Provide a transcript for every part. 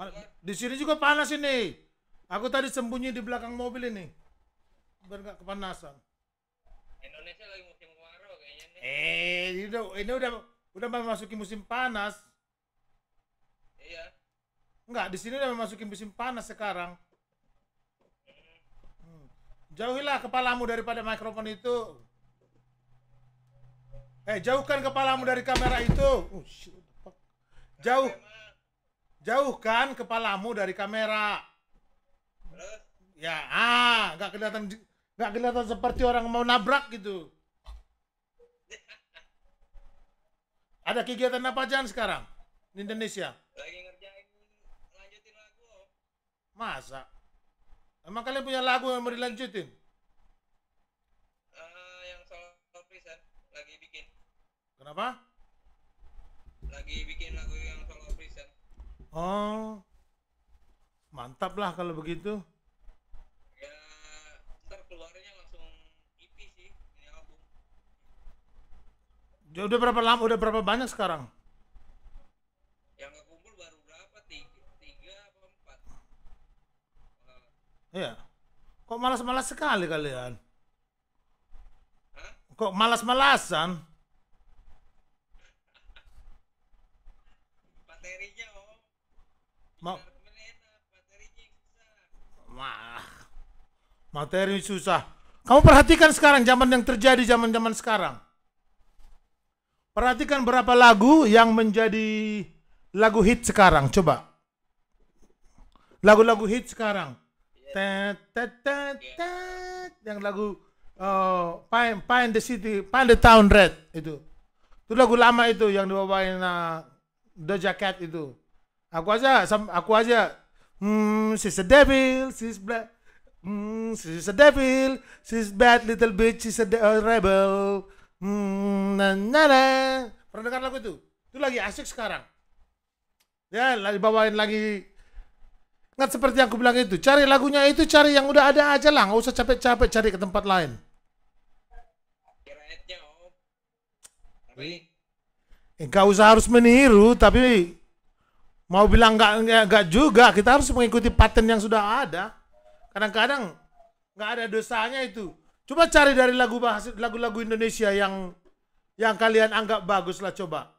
Ah, di sini juga panas ini. Aku tadi sembunyi di belakang mobil ini. Biar nggak kepanasan. Indonesia lagi musim kemarau kayaknya nih. Eh, ini udah ini udah udah memasuki musim panas. Iya. Enggak, di sini udah memasuki musim panas sekarang. Hmm. hmm. Jauhilah kepalamu daripada mikrofon itu. Eh, jauhkan kepalamu dari kamera itu. Oh, shit. Jauh. Jauhkan kepalamu dari kamera. Ya, ah, nggak kelihatan nggak kelihatan seperti orang mau nabrak gitu. Ada kegiatan apa aja sekarang di Indonesia? Lagi ngerjain lanjutin lagu. Masa? Emang kalian punya lagu yang mau dilanjutin? Uh, yang soal lagi bikin. Kenapa? Lagi bikin lagu Oh, mantap lah kalau begitu. Ya, ntar keluarnya langsung EP sih, ini album. Ya, udah berapa lama? Udah berapa banyak sekarang? Yang nggak kumpul baru berapa? Tiga, tiga apa empat? Iya. Kok malas-malas sekali kalian? Hah? Kok malas-malasan? ma Wah, materi susah. Kamu perhatikan sekarang zaman yang terjadi zaman-zaman sekarang. Perhatikan berapa lagu yang menjadi lagu hit sekarang. Coba. Lagu-lagu hit sekarang. Tet, iya. tet, tet, tet, yang lagu uh, Pine, Pine the City, Pine the Town Red itu. Itu lagu lama itu yang dibawain uh, The Jacket itu aku aja sam aku aja hmm she's a devil she's black hmm she's a devil she's bad little bitch she's a, a rebel hmm na pernah dengar lagu itu itu lagi asik sekarang ya lagi bawain lagi nggak seperti yang aku bilang itu, cari lagunya itu cari yang udah ada aja lah, nggak usah capek-capek cari ke tempat lain. kira-kira tapi Enggak usah harus meniru, tapi Mau bilang nggak nggak juga, kita harus mengikuti paten yang sudah ada. Kadang-kadang nggak ada dosanya itu. Coba cari dari lagu bahasa lagu-lagu Indonesia yang yang kalian anggap bagus lah coba.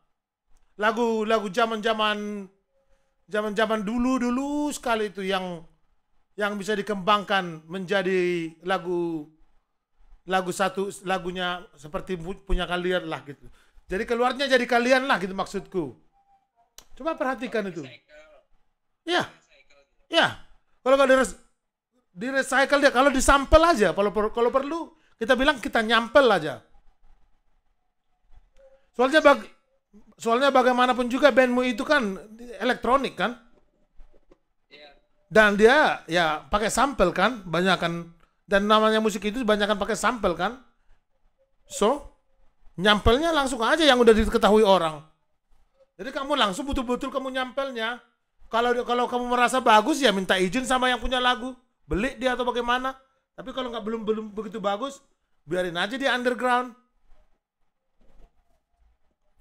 Lagu-lagu zaman-zaman zaman-zaman dulu-dulu sekali itu yang yang bisa dikembangkan menjadi lagu lagu satu lagunya seperti punya kalian lah gitu. Jadi keluarnya jadi kalian lah gitu maksudku. Coba perhatikan itu. ya, ya. Kalau kalau dires di recycle dia, kalau disampel aja, kalau per, kalau perlu kita bilang kita nyampel aja. Soalnya bag, soalnya bagaimanapun juga bandmu itu kan elektronik kan, iya. dan dia ya pakai sampel kan, banyak kan dan namanya musik itu kan pakai sampel kan so nyampelnya langsung aja yang udah diketahui orang jadi kamu langsung betul-betul kamu nyampelnya. Kalau kalau kamu merasa bagus ya minta izin sama yang punya lagu, beli dia atau bagaimana. Tapi kalau nggak belum belum begitu bagus, biarin aja di underground.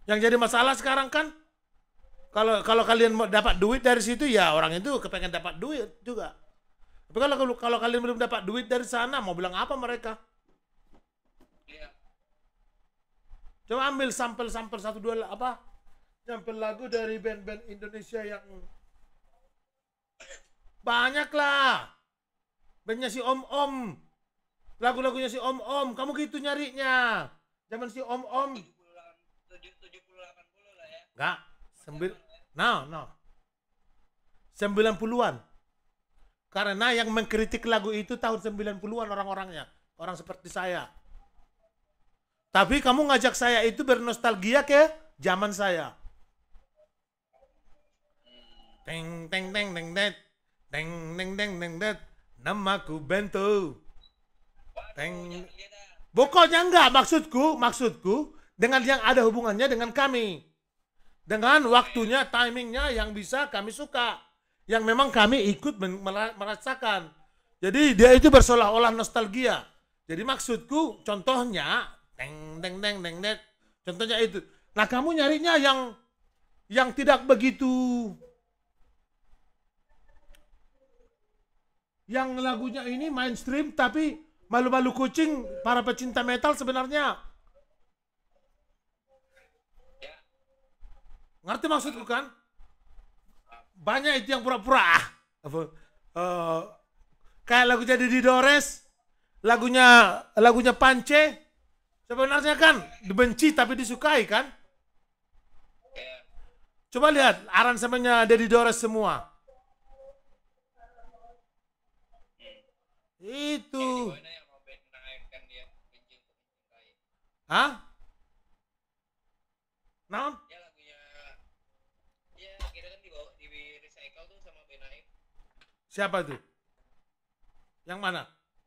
Yang jadi masalah sekarang kan kalau kalau kalian mau dapat duit dari situ ya orang itu kepengen dapat duit juga. Tapi kalau kalau kalian belum dapat duit dari sana mau bilang apa mereka? Iya. Coba ambil sampel-sampel satu dua apa nyampe lagu dari band-band Indonesia yang banyak lah bandnya si Om Om lagu-lagunya si Om Om kamu gitu nyarinya zaman si Om Om lah ya enggak sembil no no 90-an karena yang mengkritik lagu itu tahun sembilan puluhan orang-orangnya orang seperti saya tapi kamu ngajak saya itu bernostalgia ke zaman saya Teng teng teng teng teng teng teng teng teng teng namaku Bento. Teng. Pokoknya enggak maksudku, maksudku dengan yang ada hubungannya dengan kami. Dengan waktunya, timingnya yang bisa kami suka. Yang memang kami ikut merasakan. Jadi dia itu berseolah-olah nostalgia. Jadi maksudku contohnya teng teng teng teng teng contohnya itu. Nah kamu nyarinya yang yang tidak begitu yang lagunya ini mainstream tapi malu-malu kucing para pecinta metal sebenarnya. Ngerti maksudku kan? Banyak itu yang pura-pura. Uh, kayak lagunya Didi Dores, lagunya lagunya Pance. Sebenarnya kan dibenci tapi disukai kan? Coba lihat aransemennya Didi Dores semua. Itu. Hah? non kan Siapa tuh? Yang mana?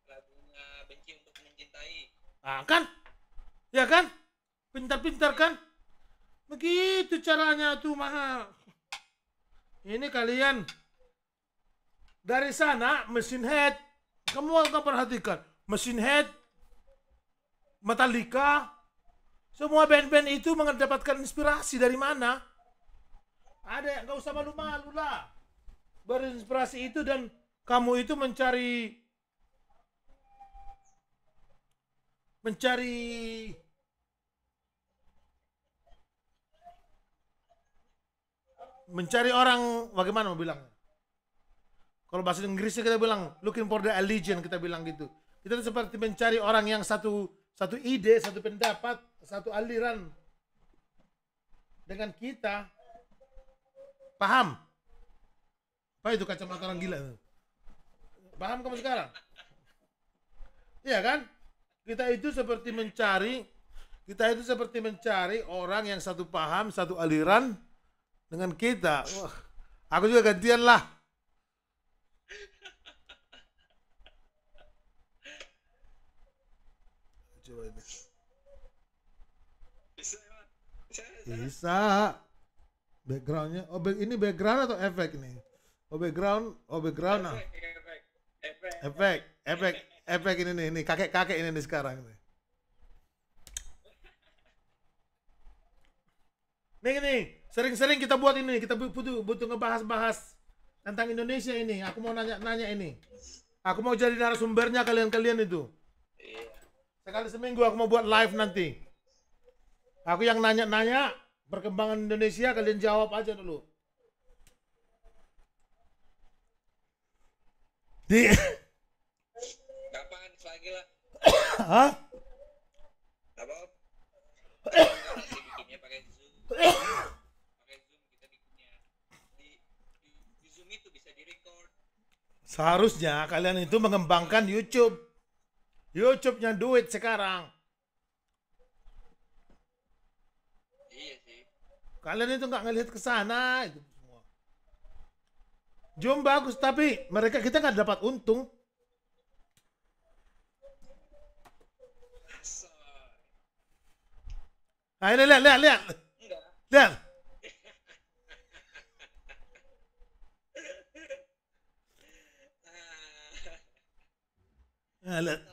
Lagunya Benci untuk Mencintai. Ah kan? Ya kan? Pintar-pintar kan? Begitu caranya tuh mahal Ini kalian dari sana mesin head kamu akan perhatikan, mesin Head, Metallica, semua band-band itu mendapatkan inspirasi dari mana? Ada, yang gak usah malu-malu lah. Berinspirasi itu dan kamu itu mencari mencari mencari orang bagaimana mau bilang kalau bahasa Inggrisnya kita bilang looking for the allegiance kita bilang gitu. Kita seperti mencari orang yang satu satu ide, satu pendapat, satu aliran dengan kita. Paham? Apa itu kacamata orang gila Paham kamu sekarang? Iya kan? Kita itu seperti mencari kita itu seperti mencari orang yang satu paham, satu aliran dengan kita. Wah, aku juga gantian lah. gitu bisa bisa backgroundnya oh back, ini background atau efek nih oh background oh background efek, nah efek efek efek efek ini nih ini kakek kakek ini nih sekarang nih nih nih sering-sering kita buat ini kita butuh butuh ngebahas-bahas tentang Indonesia ini aku mau nanya-nanya ini aku mau jadi narasumbernya kalian-kalian itu Sekali seminggu aku mau buat live nanti. Aku yang nanya-nanya perkembangan Indonesia kalian jawab aja dulu. Di Kapan lagi lah? Hah? Seharusnya kalian itu mengembangkan YouTube YouTube-nya duit sekarang. Iya sih. Kalian itu nggak ngelihat ke sana itu semua. Jom bagus tapi mereka kita nggak dapat untung. Ayo lihat lihat lihat. Enggak. Lihat. Nah, lihat.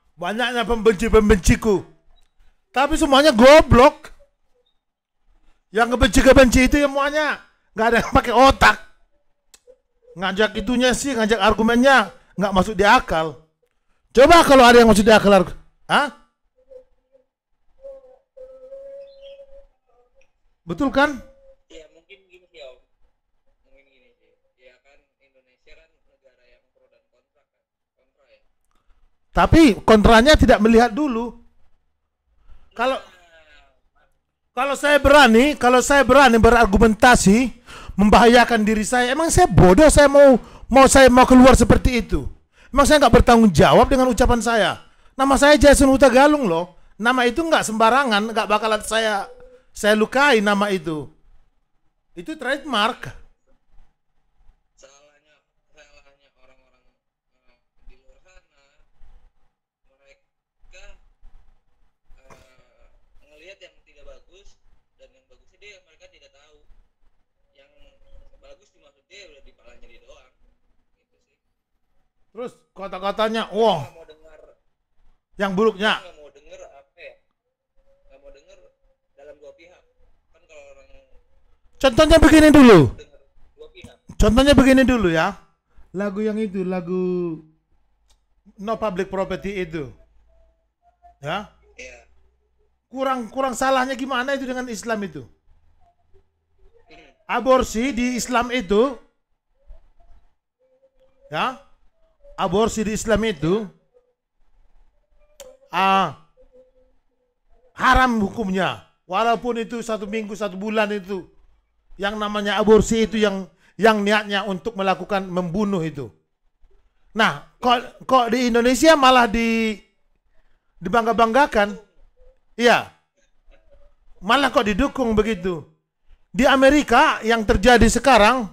Banyaknya pembenci-pembenciku. Tapi semuanya goblok. Yang kebenci-kebenci itu yang semuanya nggak ada yang pakai otak. Ngajak itunya sih, ngajak argumennya nggak masuk di akal. Coba kalau ada yang masuk di akal, ah? Betul kan? Tapi kontranya tidak melihat dulu. Kalau kalau saya berani, kalau saya berani berargumentasi membahayakan diri saya, emang saya bodoh saya mau mau saya mau keluar seperti itu. Emang saya nggak bertanggung jawab dengan ucapan saya. Nama saya Jason Huta Galung loh. Nama itu nggak sembarangan, nggak bakalan saya saya lukai nama itu. Itu trademark. kata-katanya wah wow. yang buruknya contohnya begini dulu contohnya begini dulu ya lagu yang itu lagu no public property itu ya iya. kurang kurang salahnya gimana itu dengan Islam itu hmm. aborsi di Islam itu ya aborsi di Islam itu uh, haram hukumnya. Walaupun itu satu minggu, satu bulan itu. Yang namanya aborsi itu yang yang niatnya untuk melakukan membunuh itu. Nah, kok, kok di Indonesia malah di dibangga-banggakan. Iya. Malah kok didukung begitu. Di Amerika yang terjadi sekarang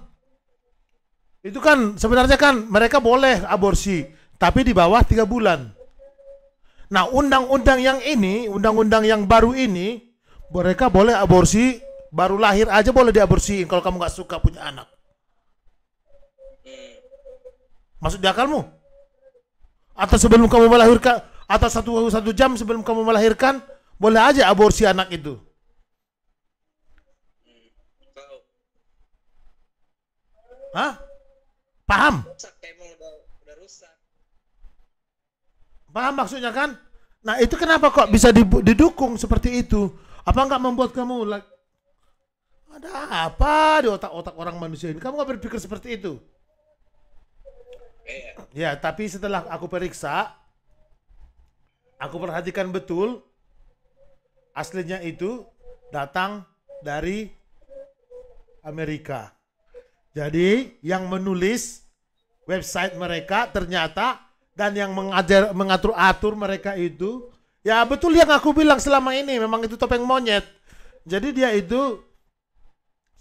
itu kan sebenarnya kan mereka boleh aborsi, tapi di bawah tiga bulan. Nah, undang-undang yang ini, undang-undang yang baru ini, mereka boleh aborsi baru lahir aja boleh diaborsi kalau kamu nggak suka punya anak. Masuk di akalmu? Atau sebelum kamu melahirkan, atau satu satu jam sebelum kamu melahirkan, boleh aja aborsi anak itu. Hah? Paham? Paham maksudnya kan? Nah itu kenapa kok bisa didukung seperti itu? Apa nggak membuat kamu like, ada apa di otak-otak orang manusia ini? Kamu nggak berpikir seperti itu? Ya, tapi setelah aku periksa, aku perhatikan betul, aslinya itu datang dari Amerika. Jadi yang menulis website mereka ternyata dan yang mengajar mengatur atur mereka itu ya betul yang aku bilang selama ini memang itu topeng monyet. Jadi dia itu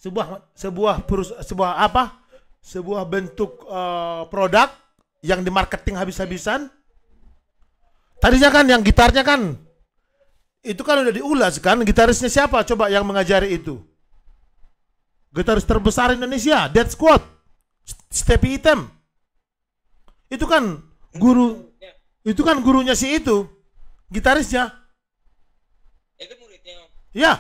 sebuah sebuah perus, sebuah apa? sebuah bentuk uh, produk yang di marketing habis-habisan. Tadinya kan yang gitarnya kan itu kan udah diulas kan gitarisnya siapa coba yang mengajari itu? Gitaris terbesar Indonesia, Dead Squad, Stepi Item. Itu kan guru, itu kan gurunya si itu, gitarisnya. Itu muridnya. Ya.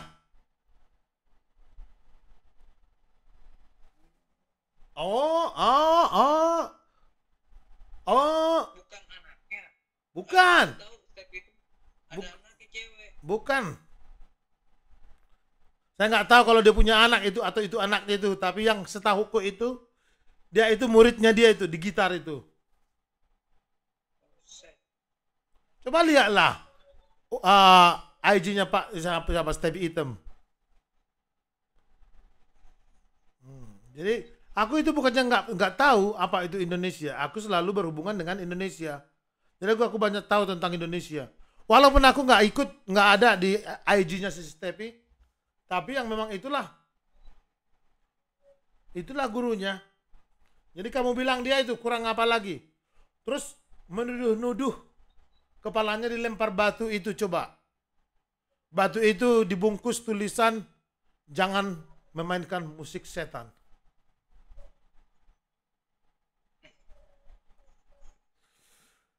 Oh, oh, oh. Oh. Bukan anaknya. Bukan. Bukan. Saya nggak tahu kalau dia punya anak itu atau itu anaknya itu, tapi yang setahuku itu dia itu muridnya dia itu di gitar itu. Coba lihatlah uh, IG-nya Pak siapa, siapa Step Item. Hmm, jadi aku itu bukannya nggak nggak tahu apa itu Indonesia. Aku selalu berhubungan dengan Indonesia. Jadi aku, aku banyak tahu tentang Indonesia. Walaupun aku nggak ikut nggak ada di eh, IG-nya si Stevie, tapi yang memang itulah itulah gurunya. Jadi kamu bilang dia itu kurang apa lagi? Terus menuduh-nuduh kepalanya dilempar batu itu coba. Batu itu dibungkus tulisan jangan memainkan musik setan.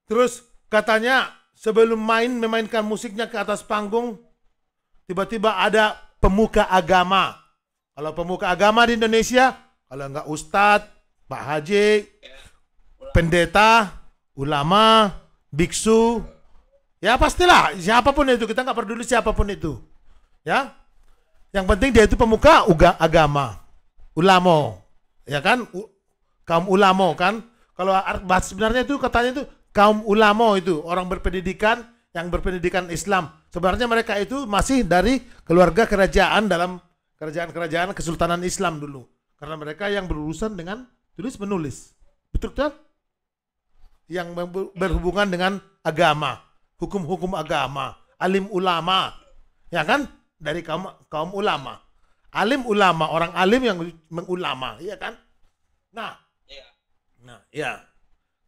Terus katanya sebelum main memainkan musiknya ke atas panggung, tiba-tiba ada pemuka agama. Kalau pemuka agama di Indonesia, kalau nggak ustadz, Pak Haji, pendeta, ulama, biksu, ya pastilah siapapun itu kita nggak peduli siapapun itu, ya. Yang penting dia itu pemuka uga, agama, Ulamo, ya kan, U, kaum ulama kan. Kalau sebenarnya itu katanya itu kaum Ulamo itu orang berpendidikan yang berpendidikan Islam. Sebenarnya mereka itu masih dari keluarga kerajaan dalam kerajaan-kerajaan kesultanan Islam dulu. Karena mereka yang berurusan dengan tulis menulis. Betul tak? Yang berhubungan dengan agama, hukum-hukum agama, alim ulama. Ya kan? Dari kaum kaum ulama. Alim ulama, orang alim yang mengulama, ya kan? Nah. Iya. Nah, ya.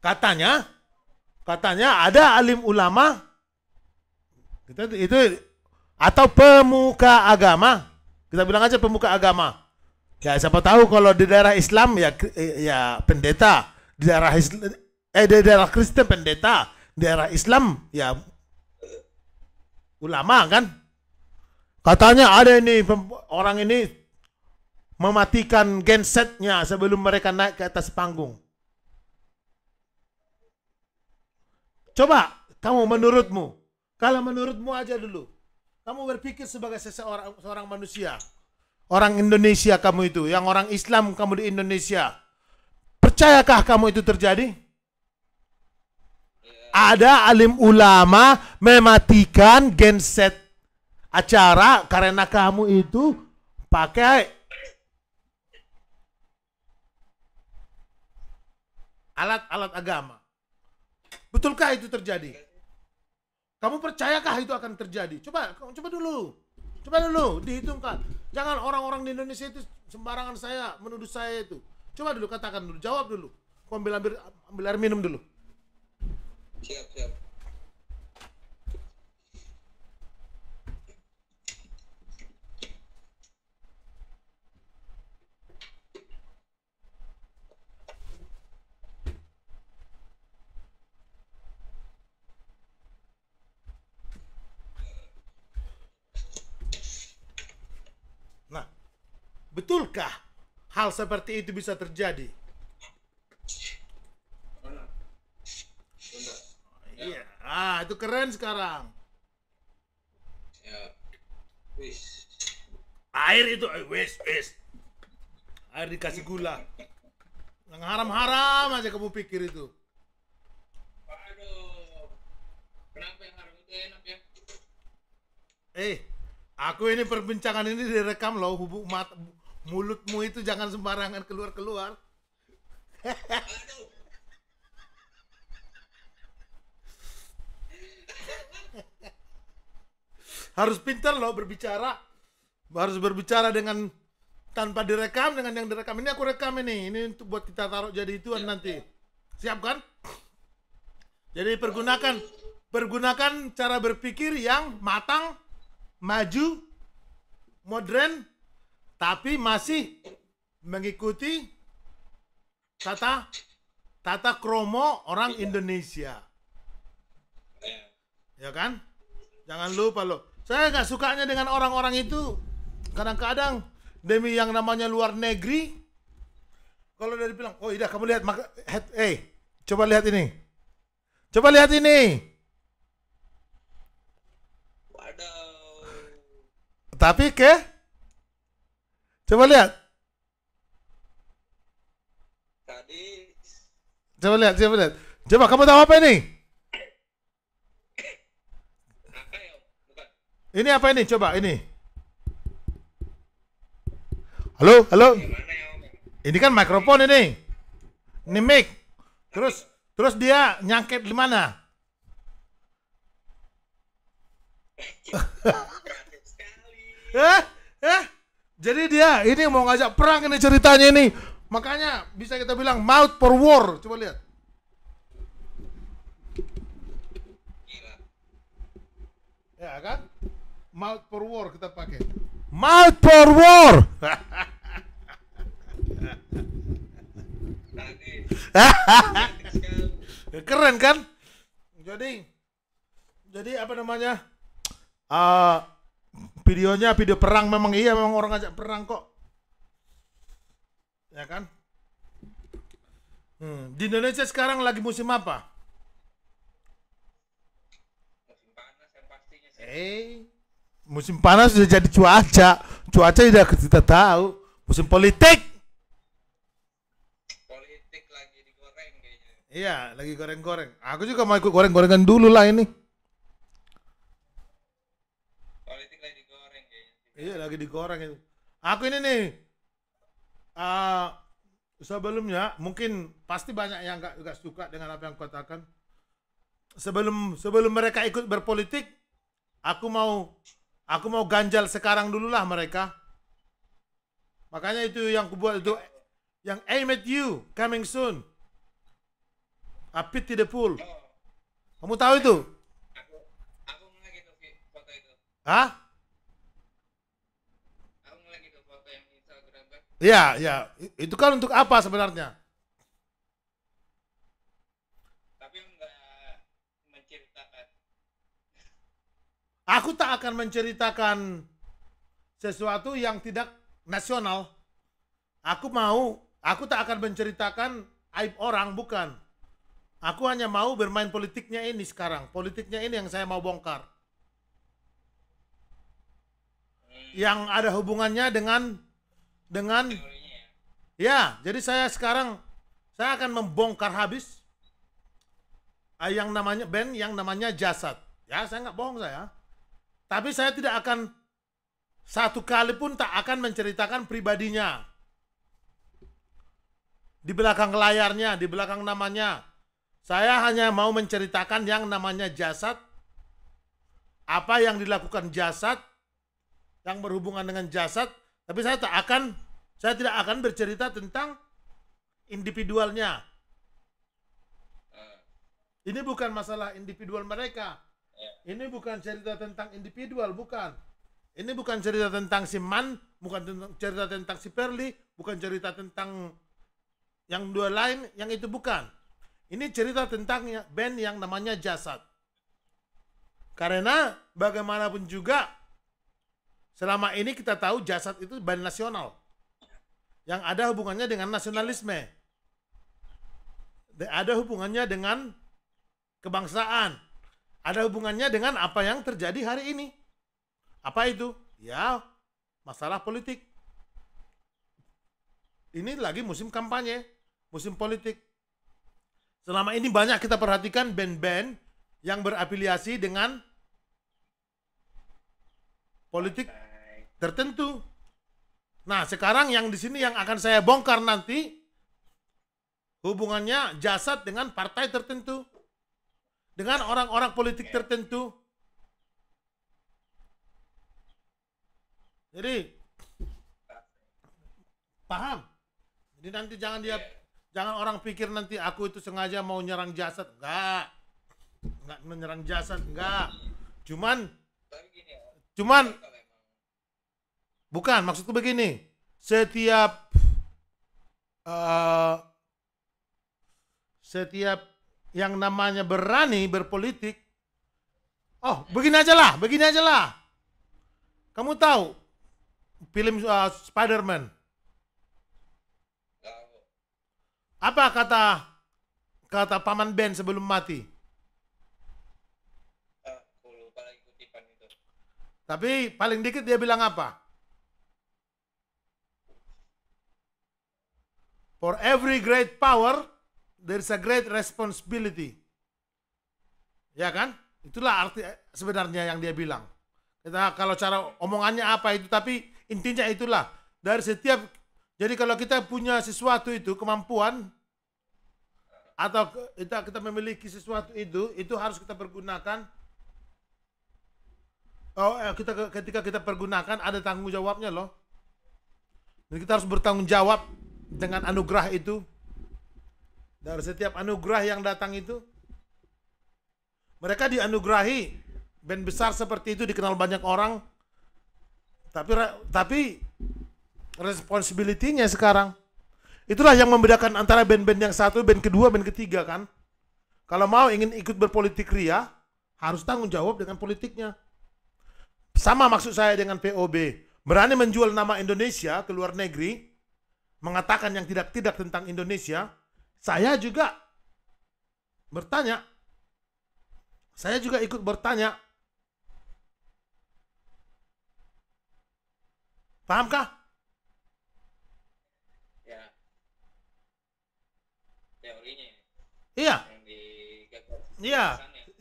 Katanya katanya ada alim ulama itu itu atau pemuka agama. Kita bilang aja pemuka agama. Ya siapa tahu kalau di daerah Islam ya eh, ya pendeta, di daerah Islam, eh di daerah Kristen pendeta, di daerah Islam ya ulama kan. Katanya ada ini orang ini mematikan gensetnya sebelum mereka naik ke atas panggung. Coba kamu menurutmu kalau menurutmu aja dulu, kamu berpikir sebagai seseorang seorang manusia, orang Indonesia kamu itu, yang orang Islam kamu di Indonesia, percayakah kamu itu terjadi? Ya. Ada alim ulama mematikan genset acara karena kamu itu pakai alat-alat agama. Betulkah itu terjadi? Kamu percayakah itu akan terjadi? Coba, coba dulu. Coba dulu dihitungkan. Jangan orang-orang di Indonesia itu sembarangan saya menuduh saya itu. Coba dulu katakan dulu, jawab dulu. Kau ambil ambil, ambil air minum dulu. Siap, siap. Betulkah hal seperti itu bisa terjadi? Iya, ah itu keren sekarang. Ya, Air itu eh, wis wis. Air dikasih gula. Yang haram-haram aja kamu pikir itu. Ya? Eh, aku ini perbincangan ini direkam loh, hubung mat mulutmu itu jangan sembarangan keluar-keluar. harus pintar loh berbicara. Harus berbicara dengan tanpa direkam dengan yang direkam. Ini aku rekam ini. Ini untuk buat kita taruh jadi ituan siap, nanti. ya. siap kan? Jadi pergunakan pergunakan cara berpikir yang matang, maju, modern, tapi masih mengikuti tata tata kromo orang iya. Indonesia. Iya. Ya kan? Jangan lupa loh. Saya nggak sukanya dengan orang-orang itu. Kadang-kadang demi yang namanya luar negeri, kalau dari bilang, oh iya kamu lihat, maka, eh, hey, coba lihat ini, coba lihat ini. Waduh. Tapi ke Coba lihat. Tadi. Coba lihat, coba lihat. Coba kamu tahu apa ini? Ini apa ini? Coba ini. Halo, halo. Ini kan mikrofon ini. Ini mic. Terus terus dia nyangkit di mana? Eh? Eh? Jadi dia ini mau ngajak perang ini ceritanya ini. Makanya bisa kita bilang mouth for war. Coba lihat. Ya kan? Mouth for war kita pakai. Mouth for war. Keren kan? Jadi jadi apa namanya? Uh, videonya video perang memang iya memang orang ngajak perang kok ya kan hmm. di Indonesia sekarang lagi musim apa musim panas pastinya eh hey. musim panas sudah jadi cuaca cuaca sudah kita tahu musim politik politik lagi digoreng kayaknya iya lagi goreng-goreng aku juga mau ikut goreng-gorengan dulu lah ini Iya lagi digoreng itu. Aku ini nih uh, sebelumnya mungkin pasti banyak yang nggak suka dengan apa yang kau katakan. Sebelum sebelum mereka ikut berpolitik, aku mau aku mau ganjal sekarang dululah mereka. Makanya itu yang kubuat itu yang aim at you coming soon. A pit to the pool. Kamu tahu itu? Aku, aku lagi foto itu. Hah? Iya, iya. Itu kan untuk apa sebenarnya? Tapi enggak menceritakan. Aku tak akan menceritakan sesuatu yang tidak nasional. Aku mau, aku tak akan menceritakan aib orang, bukan. Aku hanya mau bermain politiknya ini sekarang. Politiknya ini yang saya mau bongkar. Hmm. Yang ada hubungannya dengan dengan ya jadi saya sekarang saya akan membongkar habis eh, yang namanya band yang namanya jasad ya saya nggak bohong saya tapi saya tidak akan satu kali pun tak akan menceritakan pribadinya di belakang layarnya di belakang namanya saya hanya mau menceritakan yang namanya jasad apa yang dilakukan jasad yang berhubungan dengan jasad tapi saya tak akan saya tidak akan bercerita tentang individualnya. Ini bukan masalah individual mereka. Ini bukan cerita tentang individual, bukan. Ini bukan cerita tentang si Man, bukan tentang, cerita tentang si Perli, bukan cerita tentang yang dua lain, yang itu bukan. Ini cerita tentang band yang namanya Jasad. Karena bagaimanapun juga Selama ini kita tahu jasad itu band nasional yang ada hubungannya dengan nasionalisme. Ada hubungannya dengan kebangsaan. Ada hubungannya dengan apa yang terjadi hari ini. Apa itu? Ya, masalah politik. Ini lagi musim kampanye, musim politik. Selama ini banyak kita perhatikan band-band yang berafiliasi dengan politik tertentu. Nah, sekarang yang di sini yang akan saya bongkar nanti hubungannya jasad dengan partai tertentu, dengan orang-orang politik tertentu. Jadi paham? Jadi nanti jangan dia jangan orang pikir nanti aku itu sengaja mau nyerang jasad, enggak. Enggak menyerang jasad, enggak. Cuman Cuman bukan maksudku begini. Setiap uh, setiap yang namanya berani berpolitik oh begini aja lah begini aja lah kamu tahu film uh, Spider-Man apa kata kata paman Ben sebelum mati Tapi paling dikit dia bilang apa? For every great power, there is a great responsibility. Ya kan? Itulah arti eh, sebenarnya yang dia bilang. Kita kalau cara omongannya apa itu, tapi intinya itulah. Dari setiap, jadi kalau kita punya sesuatu itu, kemampuan, atau kita, kita memiliki sesuatu itu, itu harus kita pergunakan Oh, eh, kita ketika kita pergunakan ada tanggung jawabnya loh. Dan kita harus bertanggung jawab dengan anugerah itu. Dari setiap anugerah yang datang itu, mereka dianugerahi band besar seperti itu dikenal banyak orang. Tapi tapi responsibility sekarang itulah yang membedakan antara band-band yang satu, band kedua, band ketiga kan. Kalau mau ingin ikut berpolitik ria, harus tanggung jawab dengan politiknya. Sama maksud saya dengan POB. Berani menjual nama Indonesia ke luar negeri, mengatakan yang tidak-tidak tentang Indonesia, saya juga bertanya. Saya juga ikut bertanya. Pahamkah? Ya. Teorinya. Iya. Iya.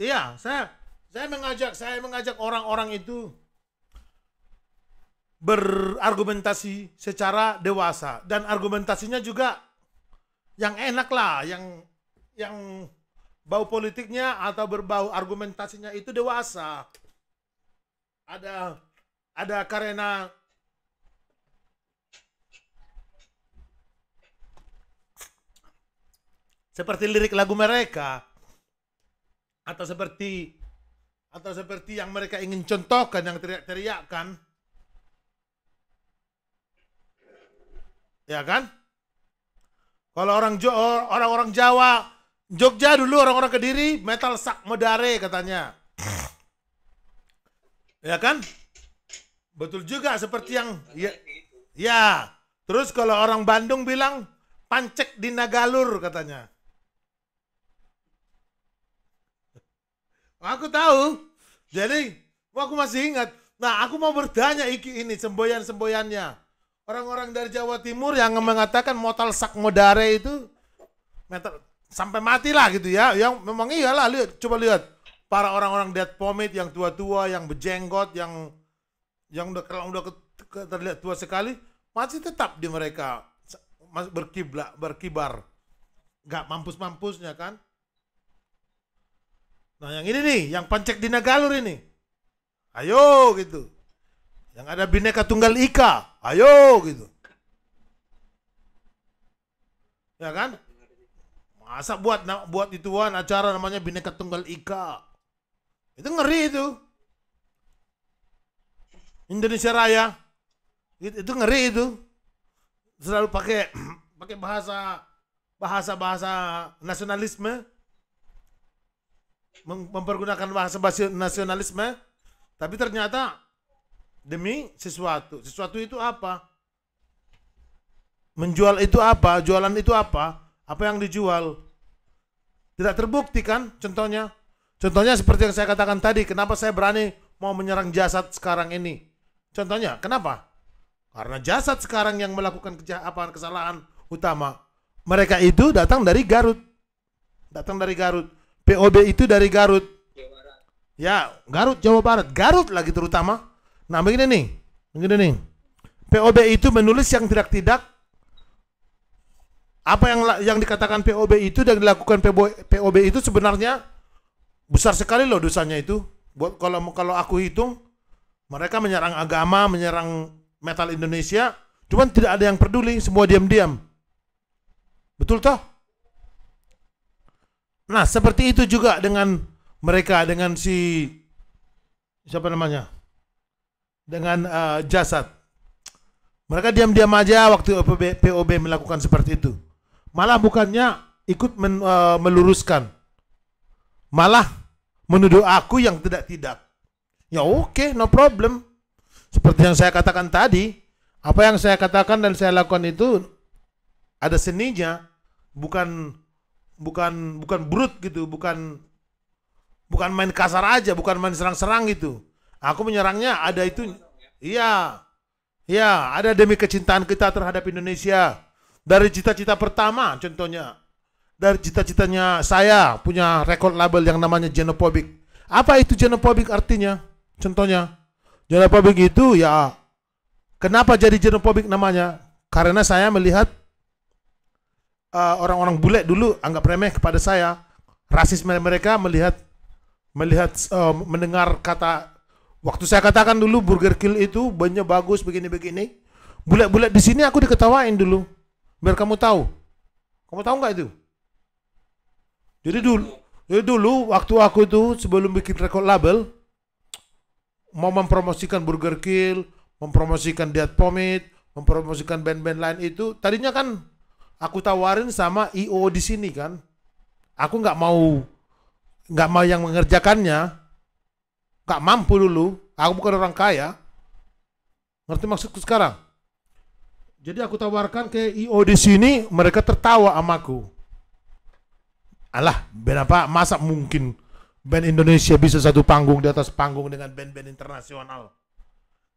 Iya, saya saya mengajak saya mengajak orang-orang itu berargumentasi secara dewasa dan argumentasinya juga yang enak lah yang yang bau politiknya atau berbau argumentasinya itu dewasa ada ada karena seperti lirik lagu mereka atau seperti atau seperti yang mereka ingin contohkan yang teriak-teriakkan Ya kan? Kalau orang orang-orang Jawa, Jogja dulu orang-orang Kediri metal sak medare katanya. Ya kan? Betul juga seperti yang ya, ya. Terus kalau orang Bandung bilang pancek di Nagalur katanya. Aku tahu. Jadi, aku masih ingat. Nah, aku mau bertanya iki ini semboyan-semboyannya. Orang-orang dari Jawa Timur yang mengatakan motal sak modare itu metal, sampai mati lah gitu ya. Yang memang iyalah lihat coba lihat para orang-orang dead pomit yang tua-tua, yang berjenggot, yang yang udah kalau udah terlihat tua sekali masih tetap di mereka berkiblat berkibar nggak mampus-mampusnya kan nah yang ini nih yang pancek di Nagalur ini ayo gitu yang ada bineka tunggal ika ayo gitu ya kan masa buat buat ituan acara namanya bineka tunggal ika itu ngeri itu Indonesia Raya itu, itu ngeri itu selalu pakai pakai bahasa bahasa bahasa nasionalisme mempergunakan bahasa bahasa nasionalisme tapi ternyata demi sesuatu. Sesuatu itu apa? Menjual itu apa? Jualan itu apa? Apa yang dijual? Tidak terbukti kan contohnya? Contohnya seperti yang saya katakan tadi, kenapa saya berani mau menyerang jasad sekarang ini? Contohnya, kenapa? Karena jasad sekarang yang melakukan kejahatan kesalahan utama. Mereka itu datang dari Garut. Datang dari Garut. POB itu dari Garut. Ya, Garut Jawa Barat. Garut lagi terutama. Nah begini nih, begini nih. POB itu menulis yang tidak-tidak apa yang yang dikatakan POB itu dan dilakukan POB, itu sebenarnya besar sekali loh dosanya itu. Buat kalau kalau aku hitung mereka menyerang agama, menyerang metal Indonesia, cuman tidak ada yang peduli, semua diam-diam. Betul toh? Nah, seperti itu juga dengan mereka dengan si siapa namanya? dengan uh, jasad. Mereka diam-diam aja waktu POB, POB melakukan seperti itu. Malah bukannya ikut men, uh, meluruskan. Malah menuduh aku yang tidak-tidak. Ya oke, okay, no problem. Seperti yang saya katakan tadi, apa yang saya katakan dan saya lakukan itu ada seninya, bukan bukan bukan brut gitu, bukan bukan main kasar aja, bukan main serang-serang gitu Aku menyerangnya ada itu. Iya. Iya, ada demi kecintaan kita terhadap Indonesia. Dari cita-cita pertama contohnya. Dari cita-citanya saya punya record label yang namanya Genopobic. Apa itu Genopobic artinya? Contohnya, Genopobic itu ya kenapa jadi Genopobic namanya? Karena saya melihat eh, orang-orang uh, bule dulu anggap remeh kepada saya. Rasisme mereka melihat melihat uh, mendengar kata Waktu saya katakan dulu Burger Kill itu banyak bagus begini-begini. Bulat-bulat di sini aku diketawain dulu. Biar kamu tahu. Kamu tahu nggak itu? Jadi dulu, jadi dulu waktu aku itu sebelum bikin record label mau mempromosikan Burger Kill, mempromosikan Dead Pomit, mempromosikan band-band lain itu tadinya kan aku tawarin sama IO di sini kan. Aku nggak mau nggak mau yang mengerjakannya, gak mampu dulu, aku bukan orang kaya. Ngerti maksudku sekarang? Jadi aku tawarkan ke IO di sini, mereka tertawa amaku. Alah, band apa? Masa mungkin band Indonesia bisa satu panggung di atas panggung dengan band-band internasional?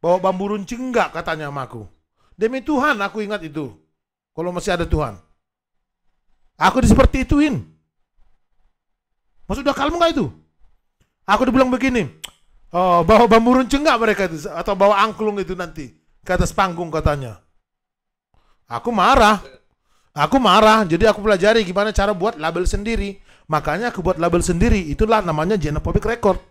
Bawa bambu runcing enggak katanya amaku. Demi Tuhan aku ingat itu. Kalau masih ada Tuhan. Aku diseperti ituin. Maksudnya udah kalem enggak itu? Aku dibilang begini, Oh, bawa bambu runcing enggak mereka itu? Atau bawa angklung itu nanti ke atas panggung katanya. Aku marah. Aku marah. Jadi aku pelajari gimana cara buat label sendiri. Makanya aku buat label sendiri. Itulah namanya genophobic record.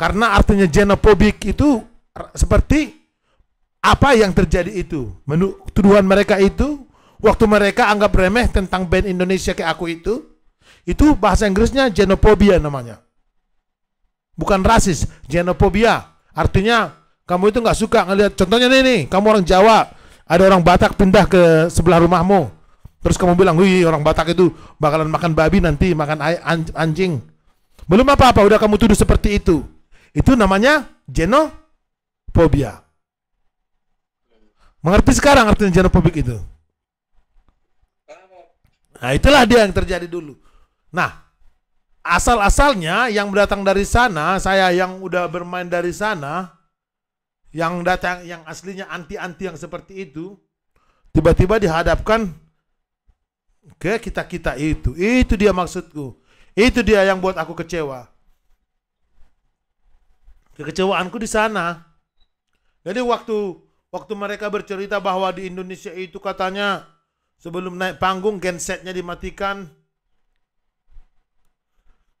Karena artinya genophobic itu seperti apa yang terjadi itu. Menu tuduhan mereka itu waktu mereka anggap remeh tentang band Indonesia kayak aku itu, itu bahasa Inggrisnya genophobia namanya bukan rasis, xenophobia. Artinya kamu itu nggak suka ngelihat contohnya nih nih, kamu orang Jawa, ada orang Batak pindah ke sebelah rumahmu. Terus kamu bilang, "Wih, orang Batak itu bakalan makan babi nanti, makan anjing." Belum apa-apa udah kamu tuduh seperti itu. Itu namanya xenophobia. Mengerti sekarang artinya xenophobia itu? Nah, itulah dia yang terjadi dulu. Nah, asal-asalnya yang datang dari sana, saya yang udah bermain dari sana, yang datang yang aslinya anti-anti yang seperti itu, tiba-tiba dihadapkan ke kita-kita itu. Itu dia maksudku. Itu dia yang buat aku kecewa. Kekecewaanku di sana. Jadi waktu waktu mereka bercerita bahwa di Indonesia itu katanya sebelum naik panggung gensetnya dimatikan,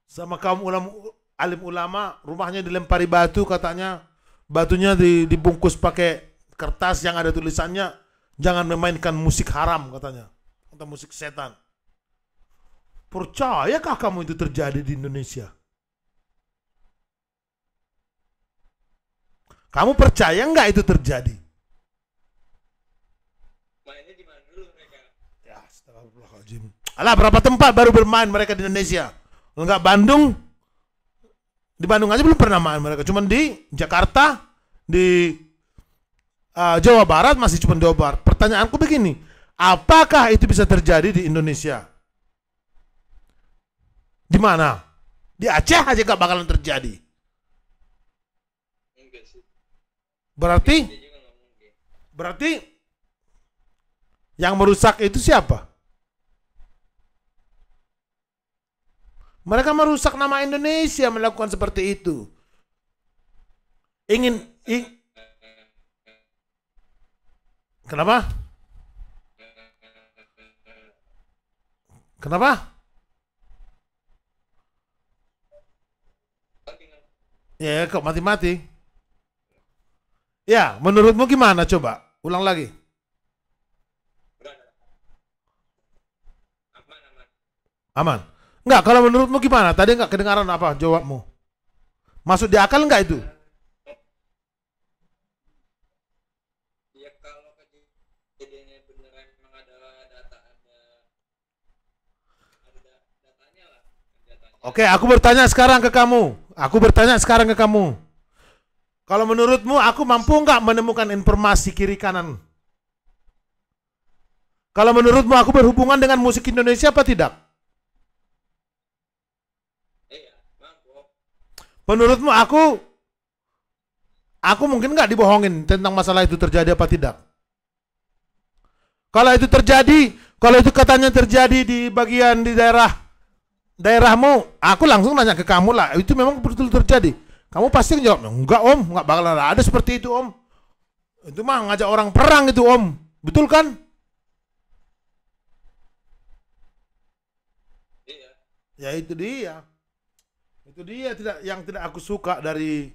sama kaum ulama alim ulama rumahnya dilempari batu katanya batunya dibungkus pakai kertas yang ada tulisannya jangan memainkan musik haram katanya atau musik setan percayakah kamu itu terjadi di Indonesia kamu percaya nggak itu terjadi mainnya ya, alah berapa tempat baru bermain mereka di Indonesia Enggak Bandung, di Bandung aja belum pernah main mereka. Cuman di Jakarta, di uh, Jawa Barat masih cuma Jawa Barat. Pertanyaanku begini, apakah itu bisa terjadi di Indonesia? Di mana? Di Aceh aja gak bakalan terjadi. Berarti berarti yang merusak itu siapa? Mereka merusak nama Indonesia melakukan seperti itu. Ingin in... Kenapa? Kenapa? Ya, ya, kok mati-mati? Ya, menurutmu gimana coba? Ulang lagi. Aman. Enggak, kalau menurutmu gimana? Tadi enggak kedengaran apa jawabmu? Masuk di akal enggak itu? Ya kalau kejadiannya beneran memang ada data ada datanya lah. Datanya. Oke, aku bertanya sekarang ke kamu. Aku bertanya sekarang ke kamu. Kalau menurutmu aku mampu enggak menemukan informasi kiri kanan? Kalau menurutmu aku berhubungan dengan musik Indonesia apa tidak? Menurutmu aku aku mungkin nggak dibohongin tentang masalah itu terjadi apa tidak? Kalau itu terjadi, kalau itu katanya terjadi di bagian di daerah daerahmu, aku langsung nanya ke kamu lah. Itu memang betul terjadi. Kamu pasti menjawab enggak om, nggak bakal ada seperti itu om. Itu mah ngajak orang perang itu om. Betul kan? Iya. Ya itu dia itu dia tidak yang tidak aku suka dari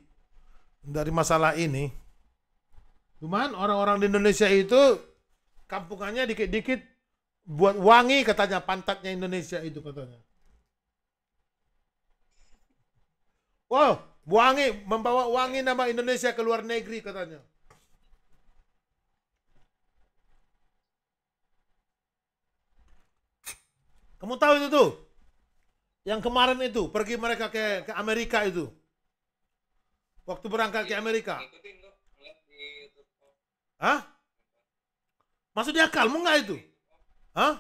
dari masalah ini cuman orang-orang di Indonesia itu kampungannya dikit-dikit buat wangi katanya pantatnya Indonesia itu katanya wow wangi membawa wangi nama Indonesia ke luar negeri katanya kamu tahu itu tuh yang kemarin itu pergi mereka ke ke Amerika itu. Waktu berangkat ke iya, Amerika. Hah? Masuk di akal, mu nggak itu? Hah?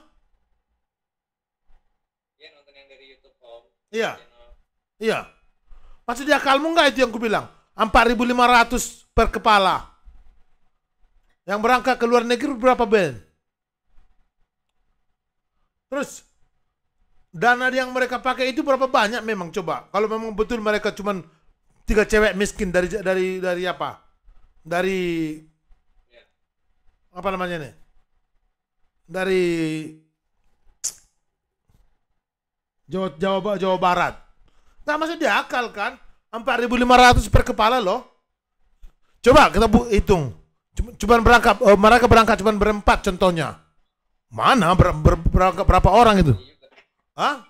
Iya nonton yang dari YouTube Om. Iya. Iya. Masuk di akalmu nggak itu yang kubilang? 4.500 per kepala. Yang berangkat ke luar negeri berapa Ben? Terus dana yang mereka pakai itu berapa banyak memang coba kalau memang betul mereka cuman tiga cewek miskin dari dari dari apa dari apa namanya nih dari Jawa Jawa Jawa Barat nggak masuk di akal kan 4.500 per kepala loh coba kita bu hitung cuman berangkat eh, mereka berangkat cuman berempat contohnya mana ber, ber, berangkat berapa orang itu Hah?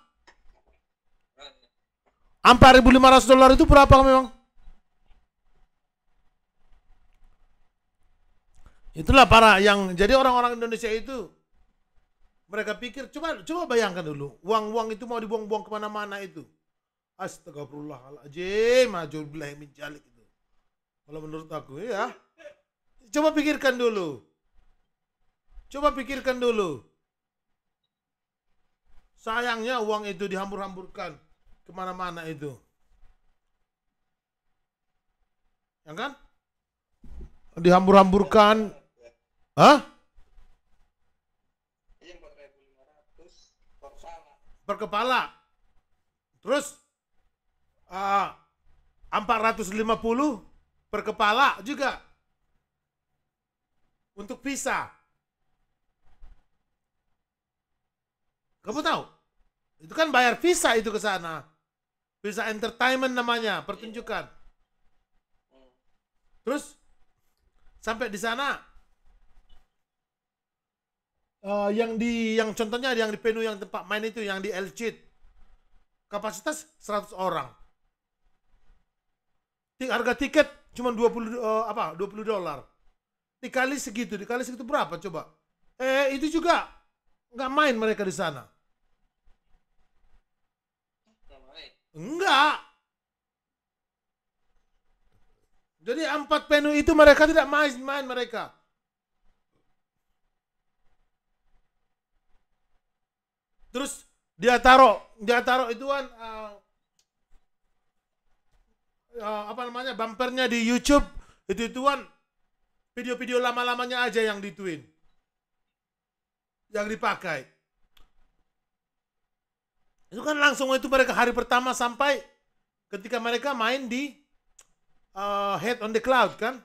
ratus dolar itu berapa memang? Itulah para yang jadi orang-orang Indonesia itu mereka pikir coba coba bayangkan dulu uang-uang itu mau dibuang-buang kemana-mana itu. Astagfirullahaladzim, majul billahi jalik itu. Kalau menurut aku ya. Coba pikirkan dulu. Coba pikirkan dulu. Sayangnya uang itu dihambur-hamburkan kemana-mana itu. Ya kan? Dihambur-hamburkan. Hah? Per kepala. Terus ah, uh, 450 per kepala juga untuk pisah. Kamu tahu? Itu kan bayar visa itu ke sana. Visa entertainment namanya, pertunjukan. Terus sampai di sana uh, yang di yang contohnya yang di Penuh yang tempat main itu yang di Elchit kapasitas 100 orang. Harga tiket cuma 20 uh, eh, apa? 20 dolar. Dikali segitu, dikali segitu berapa coba? Eh itu juga Nggak main mereka di sana. Enggak. Jadi empat penuh itu mereka tidak main-main mereka. Terus dia taruh, dia taruh itu kan uh, eh, uh, eh, apa namanya bumpernya di YouTube itu tuan video-video lama-lamanya aja yang dituin yang dipakai. Itu kan langsung itu mereka hari pertama sampai ketika mereka main di uh, Head on the Cloud kan.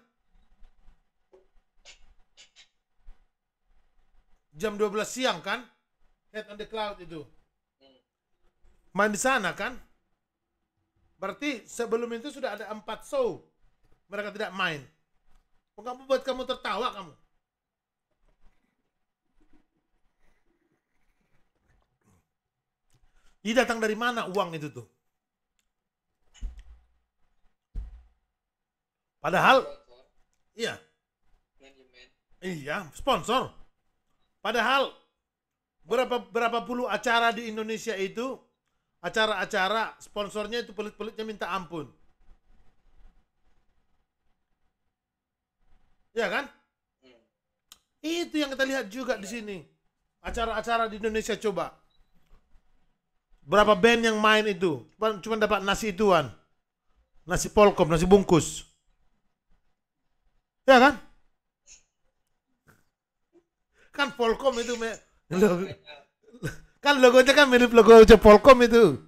Jam 12 siang kan. Head on the Cloud itu. Main di sana kan. Berarti sebelum itu sudah ada empat show. Mereka tidak main. Buat kamu tertawa kamu. Dia datang dari mana uang itu tuh? Padahal sponsor. iya. Iya, sponsor. Padahal berapa berapa puluh acara di Indonesia itu acara-acara sponsornya itu pelit-pelitnya minta ampun. Iya kan? Hmm. Itu yang kita lihat juga ya. di iya. sini. Acara-acara di Indonesia coba Berapa band yang main itu? Cuma, dapat nasi ituan. Nasi polkom, nasi bungkus. Ya kan? Kan polkom itu me logo, kan logonya kan mirip logo Polkom itu.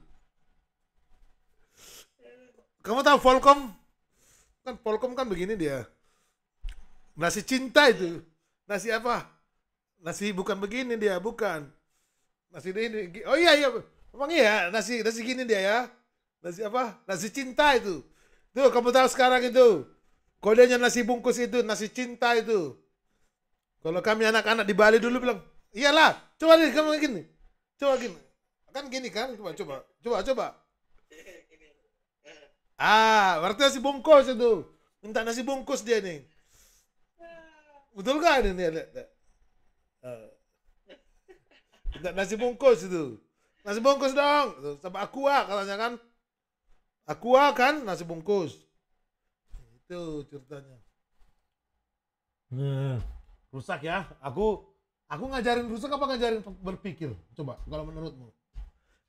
Kamu tahu Polkom? Kan Polkom kan begini dia. Nasi cinta itu. Nasi apa? Nasi bukan begini dia, bukan. Nasi ini. Oh iya iya. Emang iya nasi nasi gini dia ya. Nasi apa? Nasi cinta itu. Tuh kamu tahu sekarang itu. Kodenya nasi bungkus itu, nasi cinta itu. Kalau kami anak-anak di Bali dulu bilang, iyalah, coba nih kamu gini. Coba gini. Kan gini kan, coba coba. Coba coba. Ah, berarti nasi bungkus itu. Minta nasi bungkus dia nih. Betul kan ini? Minta nasi bungkus itu nasi bungkus dong sama ah, katanya kan ah kan nasi bungkus itu ceritanya hmm, rusak ya aku aku ngajarin rusak apa ngajarin berpikir coba kalau menurutmu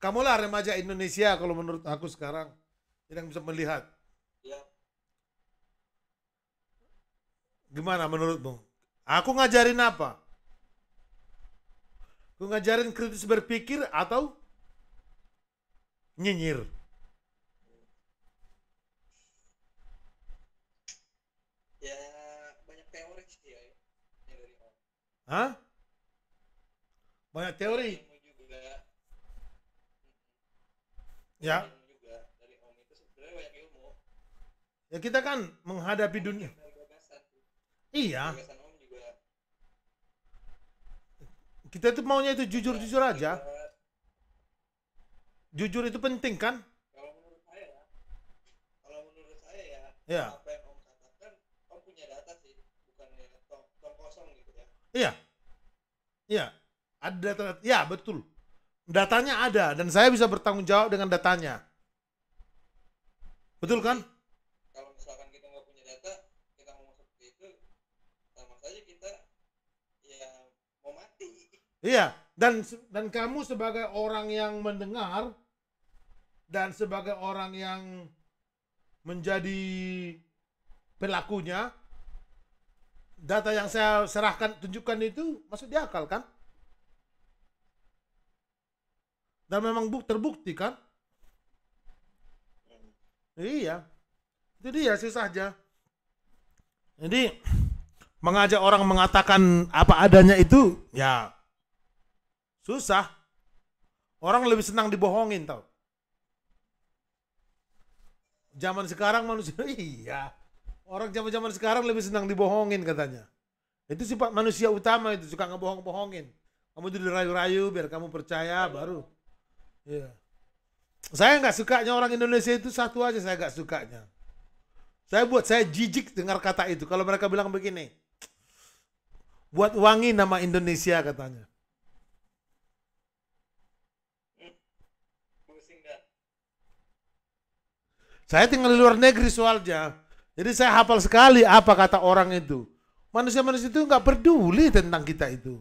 kamu lah remaja Indonesia kalau menurut aku sekarang yang bisa melihat ya. gimana menurutmu aku ngajarin apa aku ngajarin kritis berpikir atau nyinyir ya banyak teori sih ya, ya dari orang Hah? banyak teori ilmu juga ya ilmu juga dari om itu sebenarnya banyak ilmu ya kita kan menghadapi om dunia iya gagasan om juga. kita tuh maunya itu jujur-jujur aja kita Jujur itu penting kan? Kalau menurut saya ya, kalau menurut saya ya, ya. apa yang Om katakan, Om punya data sih, bukan ya, tong, tong kosong gitu ya. Iya, iya, ada data, ya betul. Datanya ada dan saya bisa bertanggung jawab dengan datanya. Betul kan? Kalau misalkan kita nggak punya data, kita ngomong seperti itu, sama saja kita ya mau mati. Iya, dan dan kamu sebagai orang yang mendengar dan sebagai orang yang menjadi pelakunya data yang saya serahkan tunjukkan itu masuk di akal kan dan memang buk terbukti kan iya itu dia susah aja jadi mengajak orang mengatakan apa adanya itu ya Susah. Orang lebih senang dibohongin tau. Zaman sekarang manusia iya. Orang zaman-zaman sekarang lebih senang dibohongin katanya. Itu sifat manusia utama itu suka ngebohong-bohongin. Kamu itu dirayu-rayu biar kamu percaya baru. Iya. Saya nggak sukanya orang Indonesia itu satu aja saya nggak sukanya. Saya buat saya jijik dengar kata itu. Kalau mereka bilang begini, buat wangi nama Indonesia katanya. Saya tinggal di luar negeri soalnya. Jadi saya hafal sekali apa kata orang itu. Manusia-manusia itu nggak peduli tentang kita itu.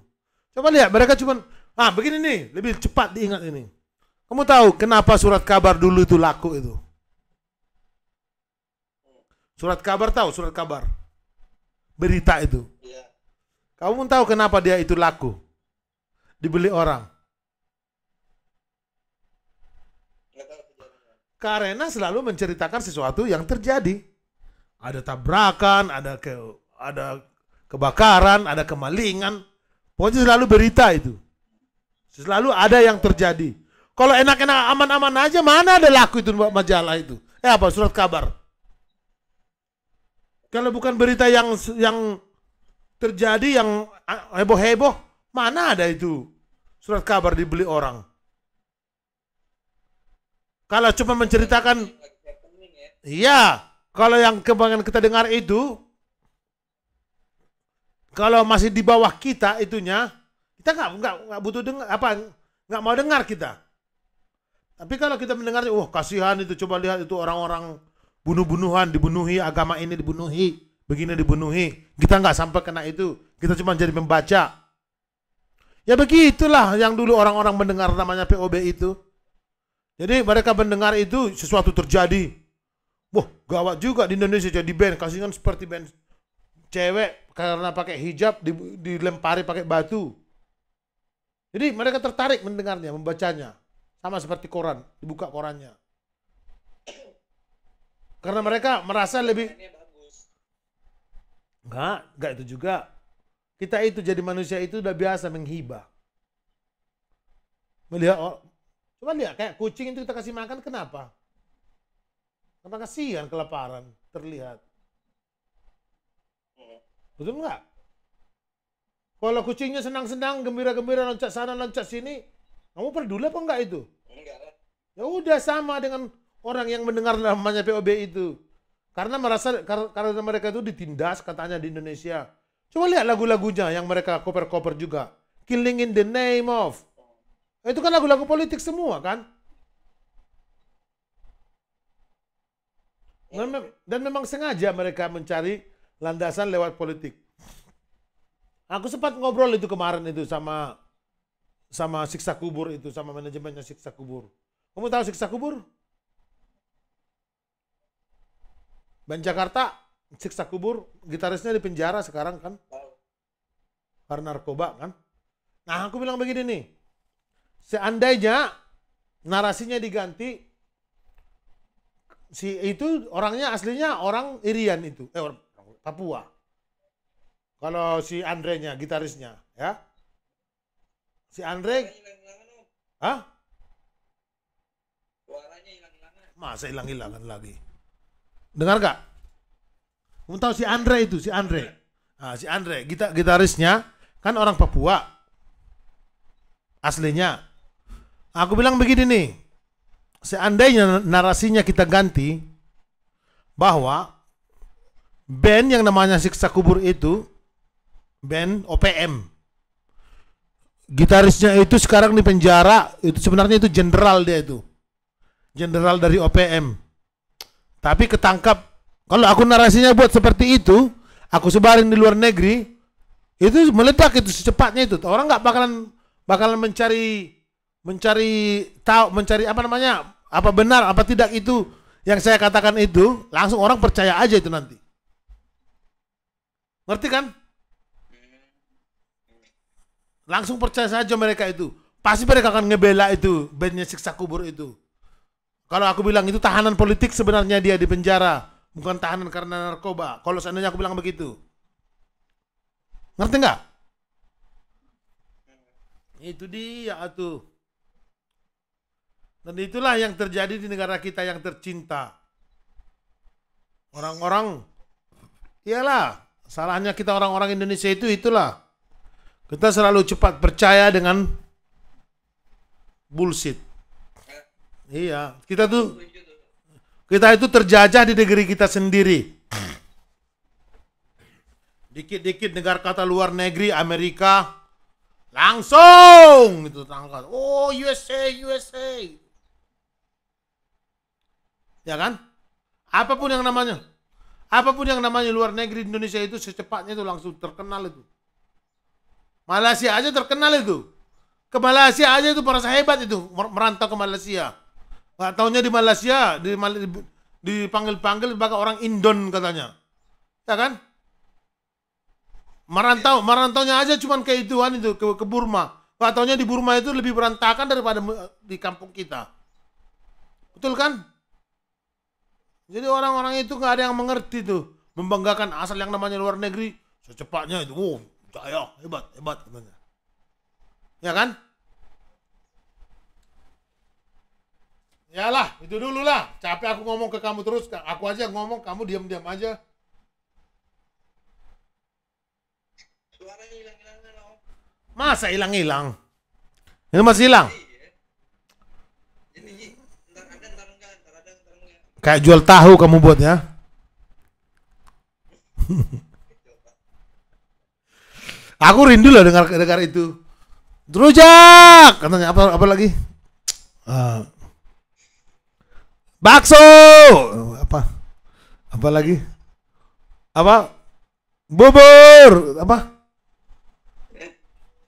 Coba lihat, mereka cuma, ah begini nih, lebih cepat diingat ini. Kamu tahu kenapa surat kabar dulu itu laku itu? Surat kabar tahu, surat kabar. Berita itu. Iya. Kamu tahu kenapa dia itu laku? Dibeli orang. Karena selalu menceritakan sesuatu yang terjadi. Ada tabrakan, ada ke ada kebakaran, ada kemalingan. Pokoknya selalu berita itu. Selalu ada yang terjadi. Kalau enak-enak aman-aman aja mana ada laku itu majalah itu? Eh apa surat kabar? Kalau bukan berita yang yang terjadi yang heboh-heboh, mana ada itu surat kabar dibeli orang? Kalau cuma menceritakan, iya, kalau yang kebanggaan kita dengar itu, kalau masih di bawah kita itunya, kita nggak nggak nggak butuh dengar apa nggak mau dengar kita. Tapi kalau kita mendengar, wah oh, kasihan itu coba lihat itu orang-orang bunuh-bunuhan dibunuhi agama ini dibunuhi begini dibunuhi kita nggak sampai kena itu kita cuma jadi membaca ya begitulah yang dulu orang-orang mendengar namanya POB itu jadi mereka mendengar itu sesuatu terjadi. Wah, gawat juga di Indonesia jadi band. Kasihan seperti band cewek karena pakai hijab dilempari pakai batu. Jadi mereka tertarik mendengarnya, membacanya. Sama seperti koran, dibuka korannya. Karena mereka merasa lebih Enggak, enggak itu juga. Kita itu jadi manusia itu udah biasa menghibah. Melihat Coba ya, lihat, kayak kucing itu kita kasih makan, kenapa? Karena kasihan kelaparan, terlihat. Betul nggak? Kalau kucingnya senang-senang, gembira-gembira, loncat sana, loncat sini, kamu peduli apa enggak itu? Ya udah sama dengan orang yang mendengar namanya POB itu. Karena merasa karena mereka itu ditindas katanya di Indonesia. Coba lihat lagu-lagunya yang mereka cover-cover juga. Killing in the name of. Eh, itu kan lagu-lagu politik semua kan? Eh. Dan, memang sengaja mereka mencari landasan lewat politik. Aku sempat ngobrol itu kemarin itu sama sama siksa kubur itu sama manajemennya siksa kubur. Kamu tahu siksa kubur? band Jakarta siksa kubur gitarisnya di penjara sekarang kan karena narkoba kan. Nah aku bilang begini nih, Seandainya narasinya diganti si itu orangnya aslinya orang Irian itu, eh orang Papua. Kalau si Andre-nya gitarisnya, ya. Si Andre ah? Suaranya hilang Masa hilang-hilangan lagi? Dengar gak? Kamu tahu si Andre itu, si Andre. Nah, si Andre, gitar gitarisnya kan orang Papua. Aslinya Aku bilang begini nih, seandainya narasinya kita ganti bahwa band yang namanya siksa kubur itu band OPM. Gitarisnya itu sekarang di penjara, itu sebenarnya itu jenderal dia itu. Jenderal dari OPM. Tapi ketangkap. Kalau aku narasinya buat seperti itu, aku sebarin di luar negeri, itu meledak itu secepatnya itu. Orang nggak bakalan bakalan mencari mencari tahu mencari apa namanya apa benar apa tidak itu yang saya katakan itu langsung orang percaya aja itu nanti ngerti kan langsung percaya saja mereka itu pasti mereka akan ngebela itu bandnya siksa kubur itu kalau aku bilang itu tahanan politik sebenarnya dia di penjara bukan tahanan karena narkoba kalau seandainya aku bilang begitu ngerti nggak itu dia tuh dan itulah yang terjadi di negara kita yang tercinta. Orang-orang, iyalah, salahnya kita orang-orang Indonesia itu itulah. Kita selalu cepat percaya dengan bullshit. Iya, kita tuh kita itu terjajah di negeri kita sendiri. Dikit-dikit negara kata luar negeri Amerika langsung itu tangkap. Oh USA USA ya kan? Apapun yang namanya, apapun yang namanya luar negeri Indonesia itu secepatnya itu langsung terkenal itu. Malaysia aja terkenal itu. Ke Malaysia aja itu para hebat itu merantau ke Malaysia. Gak taunya di Malaysia di dipanggil-panggil sebagai orang Indon katanya. Ya kan? Merantau, merantaunya aja cuman ke ituan itu ke, ke Burma. Gak taunya di Burma itu lebih berantakan daripada eh, di kampung kita. Betul kan? Jadi orang-orang itu nggak ada yang mengerti tuh membanggakan asal yang namanya luar negeri secepatnya itu. Wow, jaya, hebat, hebat katanya. Ya kan? Yalah, itu dulu lah. Capek aku ngomong ke kamu terus. Aku aja ngomong, kamu diam-diam aja. Suara hilang-hilang Masa hilang-hilang? Ini masih hilang? Kayak jual tahu kamu buatnya. Aku rindu loh dengar dengar itu. Rujak katanya apa apa lagi? Uh, bakso apa apa lagi? Apa bubur apa?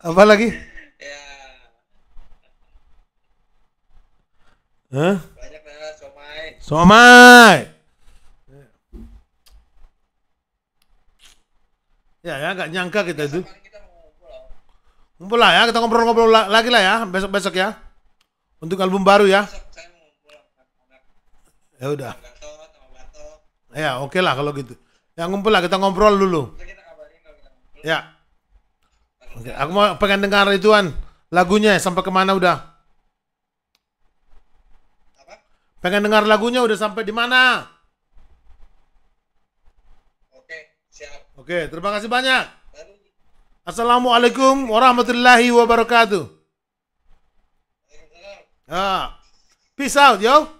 Apa lagi? Ya. Hah? So am I. Ya, ya nggak nyangka kita itu. Ngumpul lah ya, kita ngobrol-ngobrol lagi lah ya besok-besok ya. Untuk album baru ya. Ya udah. Ya, oke okay lah kalau gitu. Ya ngumpul lah kita ngobrol dulu. Ya. Oke, okay. aku mau pengen dengar ituan lagunya sampai kemana udah. Pengen dengar lagunya udah sampai di mana? Oke, siap. Oke, terima kasih banyak. Assalamualaikum warahmatullahi wabarakatuh. Ah, peace out, yo.